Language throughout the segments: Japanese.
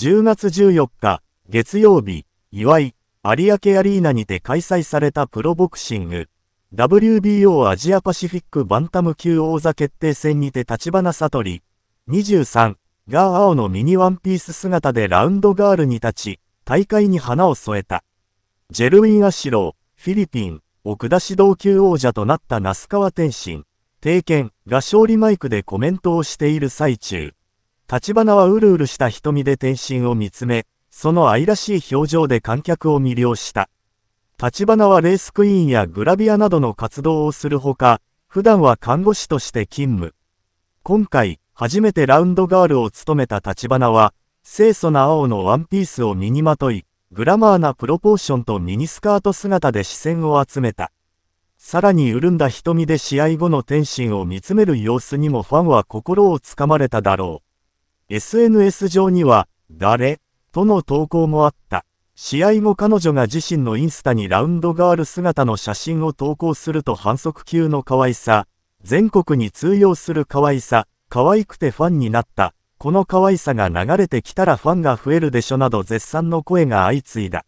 10月14日、月曜日、岩井、有明アリーナにて開催されたプロボクシング、WBO アジアパシフィックバンタム級王座決定戦にて立花悟り、23が青のミニワンピース姿でラウンドガールに立ち、大会に花を添えた。ジェルウィン・アシロー、フィリピン奥田し同級王者となった那須川天心、帝見が勝利マイクでコメントをしている最中、立花はうるうるした瞳で天心を見つめ、その愛らしい表情で観客を魅了した。立花はレースクイーンやグラビアなどの活動をするほか、普段は看護師として勤務。今回、初めてラウンドガールを務めた立花は、清楚な青のワンピースを身にまとい、グラマーなプロポーションとミニスカート姿で視線を集めた。さらに潤んだ瞳で試合後の天心を見つめる様子にもファンは心をつかまれただろう。SNS 上には、誰との投稿もあった。試合後彼女が自身のインスタにラウンドガール姿の写真を投稿すると反則級の可愛さ、全国に通用する可愛さ、可愛くてファンになった、この可愛さが流れてきたらファンが増えるでしょなど絶賛の声が相次いだ。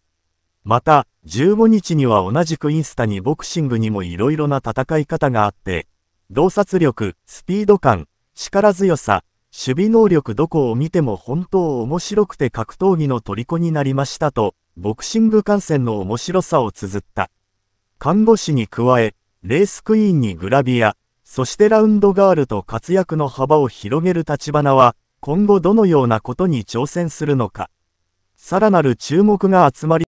また、15日には同じくインスタにボクシングにも色々な戦い方があって、洞察力、スピード感、力強さ、守備能力どこを見ても本当面白くて格闘技の虜になりましたと、ボクシング観戦の面白さを綴った。看護師に加え、レースクイーンにグラビア、そしてラウンドガールと活躍の幅を広げる立花は、今後どのようなことに挑戦するのか。さらなる注目が集まり